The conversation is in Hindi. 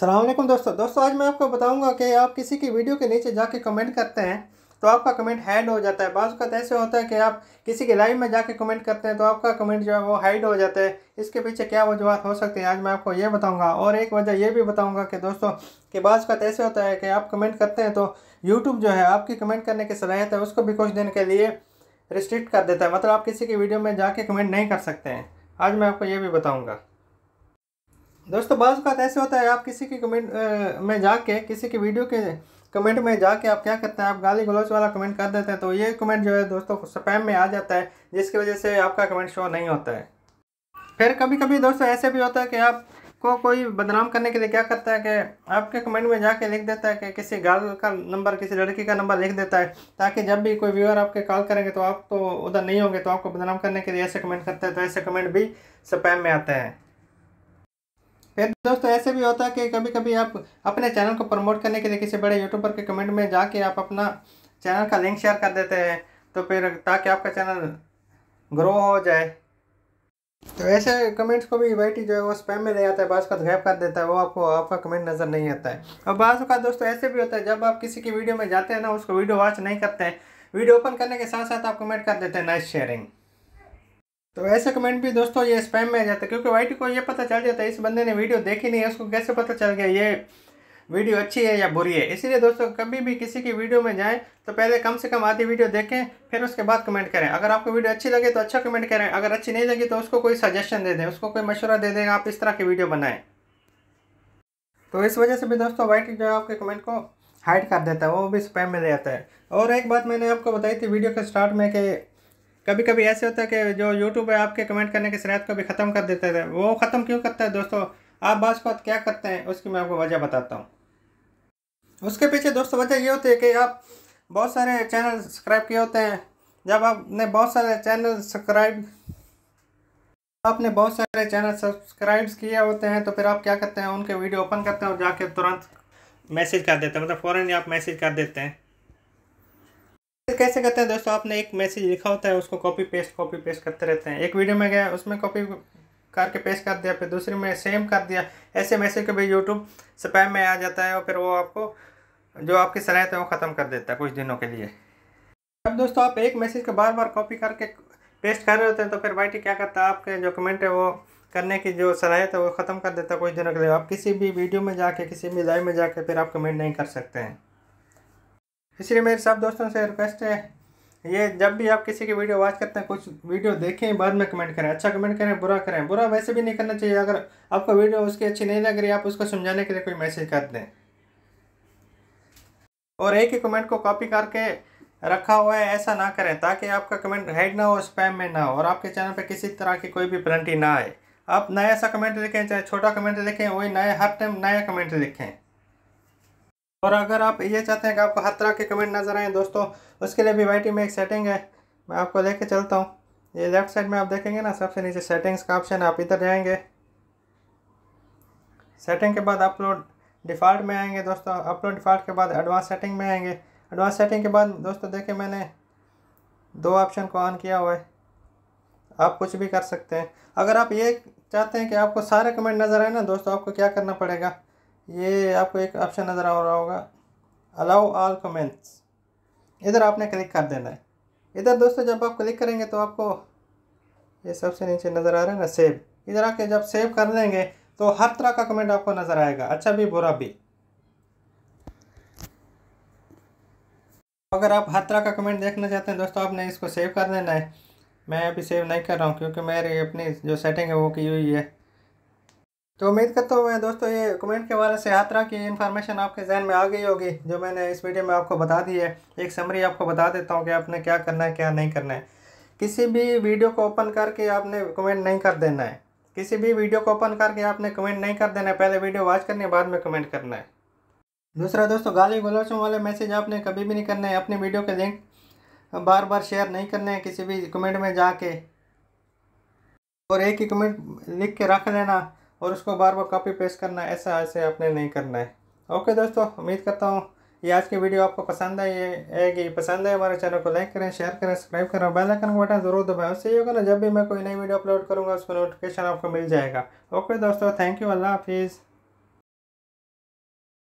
सलामकुम दोस्तों दोस्तों आज मैं आपको बताऊंगा कि आप किसी की वीडियो के नीचे जाके कमेंट करते हैं तो आपका कमेंट हाइड हो जाता है बाज़ का ऐसे होता है कि आप किसी के लाइव में जाके कमेंट करते हैं तो आपका कमेंट जो है वो हाइड हो जाता है इसके पीछे क्या वजूहत हो सकती है आज मैं आपको ये बताऊंगा और एक वजह ये भी बताऊंगा कि दोस्तों कि बाज़ का ऐसे होता है कि आप कमेंट करते हैं तो यूट्यूब जो है आपकी कमेंट करने की सलाहियत है उसको भी कुछ दिन के लिए रिस्ट्रिक्ट कर देता है मतलब आप किसी की वीडियो में जाके कमेंट नहीं कर सकते हैं आज मैं आपको ये भी बताऊँगा दोस्तों बाज़ का ऐसे होता है आप किसी के कमेंट में जाके किसी के वीडियो के कमेंट में जाके आप क्या करते हैं आप गाली गलौच वाला कमेंट कर देते हैं तो ये कमेंट जो है दोस्तों स्पैम में आ जाता है जिसकी वजह से आपका कमेंट शो नहीं होता है फिर कभी कभी दोस्तों ऐसे भी होता है कि आपको कोई बदनाम करने के लिए क्या करता है कि आपके कमेंट में जाके लिख देता है कि किसी गर्ल का नंबर किसी लड़की का नंबर लिख देता है ताकि जब भी कोई व्यूअर आपके कॉल करेंगे तो आप तो उधर नहीं होंगे तो आपको बदनाम करने के लिए ऐसे कमेंट करते हैं तो ऐसे कमेंट भी स्पैम में आते हैं फिर दोस्तों ऐसे भी होता है कि कभी कभी आप अपने चैनल को प्रमोट करने के लिए किसी बड़े यूट्यूबर के कमेंट में जाके आप अपना चैनल का लिंक शेयर कर देते हैं तो फिर ताकि आपका चैनल ग्रो हो जाए तो ऐसे कमेंट्स को भी वाइट जो है वो स्पैम में ले आता है बाजू का गैप कर देता है वो आपको आपका कमेंट नज़र नहीं आता है और बाद का दोस्तों ऐसे भी होता है जब आप किसी की वीडियो में जाते हैं ना उसको वीडियो वॉच नहीं करते हैं वीडियो ओपन करने के साथ साथ आप कमेंट कर देते हैं नाइस शेयरिंग तो ऐसे कमेंट भी दोस्तों ये स्पैम में आ जाता है क्योंकि वाइट को ये पता चल जाता है इस बंदे ने वीडियो देखी नहीं है उसको कैसे पता चल गया ये वीडियो अच्छी है या बुरी है इसीलिए दोस्तों कभी भी किसी की वीडियो में जाएं तो पहले कम से कम आधी वीडियो देखें फिर उसके बाद कमेंट करें अगर आपको वीडियो अच्छी लगे तो अच्छा कमेंट करें अगर अच्छी नहीं लगी तो उसको कोई सजेशन दे दें उसको कोई मशवरा दे दें आप इस तरह की वीडियो बनाएं तो इस वजह से भी दोस्तों वाइट जो है आपके कमेंट को हाइड कर देता है वो भी स्पैम में ले जाता है और एक बात मैंने आपको बताई थी वीडियो के स्टार्ट में कि कभी कभी ऐसे होता है कि जो यूट्यूब है आपके कमेंट करने की शरात को भी ख़त्म कर देता है वो ख़त्म क्यों करता है दोस्तों आप बाज बात क्या करते हैं उसकी मैं आपको वजह बताता हूँ उसके पीछे दोस्तों वजह ये होती है कि आप बहुत सारे चैनल सब्सक्राइब किए होते हैं जब आपने बहुत सारे चैनल सब्सक्राइब आपने बहुत सारे चैनल सब्सक्राइब्स किए होते हैं तो फिर आप क्या करते हैं उनके वीडियो ओपन करते हैं और जाके तुरंत मैसेज कर देते हैं मतलब फ़ौरन ही आप मैसेज कर देते हैं कैसे करते हैं दोस्तों आपने एक मैसेज लिखा होता है उसको कॉपी पेस्ट कॉपी पेस्ट करते रहते हैं एक वीडियो में गया उसमें कॉपी करके पेस्ट कर दिया फिर दूसरे में सेम कर दिया ऐसे मैसेज के भी यूट्यूब स्पैम में आ जाता है और फिर वो आपको जो आपकी सलाहत है तो वो ख़त्म कर देता है कुछ दिनों के लिए अब दोस्तों आप एक मैसेज को बार बार कॉपी करके पेस्ट कर रहे होते हैं तो फिर भाई क्या करता है आपके जो कमेंट है वो करने की जो सलाहत है तो वो ख़त्म कर देता है कुछ दिनों के लिए आप किसी भी वीडियो में जाके किसी भी लाइव में जाके फिर आप कमेंट नहीं कर सकते हैं इसलिए मेरे सब दोस्तों से रिक्वेस्ट है ये जब भी आप किसी की वीडियो वॉच करते हैं कुछ वीडियो देखें बाद में कमेंट करें अच्छा कमेंट करें बुरा करें बुरा वैसे भी नहीं करना चाहिए अगर आपको वीडियो उसकी अच्छी नहीं लग रही आप उसको समझाने के लिए कोई मैसेज कर दें और एक ही कमेंट को कॉपी करके रखा हुआ है ऐसा ना करें ताकि आपका कमेंट हेड ना हो स्पैम में ना हो और आपके चैनल पर किसी तरह की कोई भी पेनल्टी ना आए आप नया सा कमेंट लिखें चाहे छोटा कमेंट लिखें वही नया हर टाइम नया कमेंट लिखें और अगर आप ये चाहते हैं कि आपको हर तरह के कमेंट नज़र आए दोस्तों उसके लिए भी वाई में एक सेटिंग है मैं आपको लेके चलता हूँ ये लेफ्ट साइड में आप देखेंगे ना सबसे नीचे सेटिंग्स का ऑप्शन आप इधर जाएंगे सेटिंग के बाद अपलोड डिफ़ॉल्ट में आएंगे दोस्तों अपलोड डिफ़ॉल्ट के बाद एडवांस सेटिंग में आएंगे एडवांस सेटिंग के बाद दोस्तों देखें मैंने दो ऑप्शन को ऑन किया हुआ है आप कुछ भी कर सकते हैं अगर आप ये चाहते हैं कि आपको सारे कमेंट नज़र आए ना दोस्तों आपको क्या करना पड़ेगा ये आपको एक ऑप्शन नज़र आ रहा होगा अलाउ ऑल कमेंट्स इधर आपने क्लिक कर देना है इधर दोस्तों जब आप क्लिक करेंगे तो आपको ये सबसे नीचे नज़र आ रहा है ना सेव इधर आके जब सेव कर देंगे तो हर तरह का कमेंट आपको नज़र आएगा अच्छा भी बुरा भी अगर आप हर तरह का कमेंट देखना चाहते हैं दोस्तों आपने इसको सेव कर देना है मैं अभी सेव नहीं कर रहा हूँ क्योंकि मेरी अपनी जो सेटिंग है वो की हुई है तो उम्मीद करता हूँ मैं दोस्तों ये कमेंट के बारे से यात्रा की इन्फॉर्मेशन आपके जहन में आ गई होगी जो मैंने इस वीडियो में आपको बता दी है एक समरी आपको बता देता हूँ कि आपने क्या करना है क्या नहीं करना है किसी भी वीडियो को ओपन करके आपने कमेंट नहीं कर देना है किसी भी वीडियो को ओपन करके आपने कमेंट नहीं कर देना है पहले वीडियो वॉच करनी है बाद में कमेंट करना है दूसरा दोस्तों गाली गलोचों वाले मैसेज आपने कभी भी नहीं करना है अपनी वीडियो के लिंक बार बार शेयर नहीं करने हैं किसी भी कमेंट में जाके और एक ही कमेंट लिख के रख लेना और उसको बार बार कॉपी पेस्ट करना है ऐसा ऐसे आपने नहीं करना है ओके दोस्तों उम्मीद करता हूँ ये आज की वीडियो आपको पसंद आई आएगी पसंद है हमारे चैनल को लाइक करें शेयर करें सब्सक्राइब करें बेल आइकन को बटन जरूर दबाएं उससे ये होगा ना जब भी मैं कोई नई वीडियो अपलोड करूँगा उसका नोटिफिकेशन आपको मिल जाएगा ओके दोस्तों थैंक यू अल्लाह हाफिज़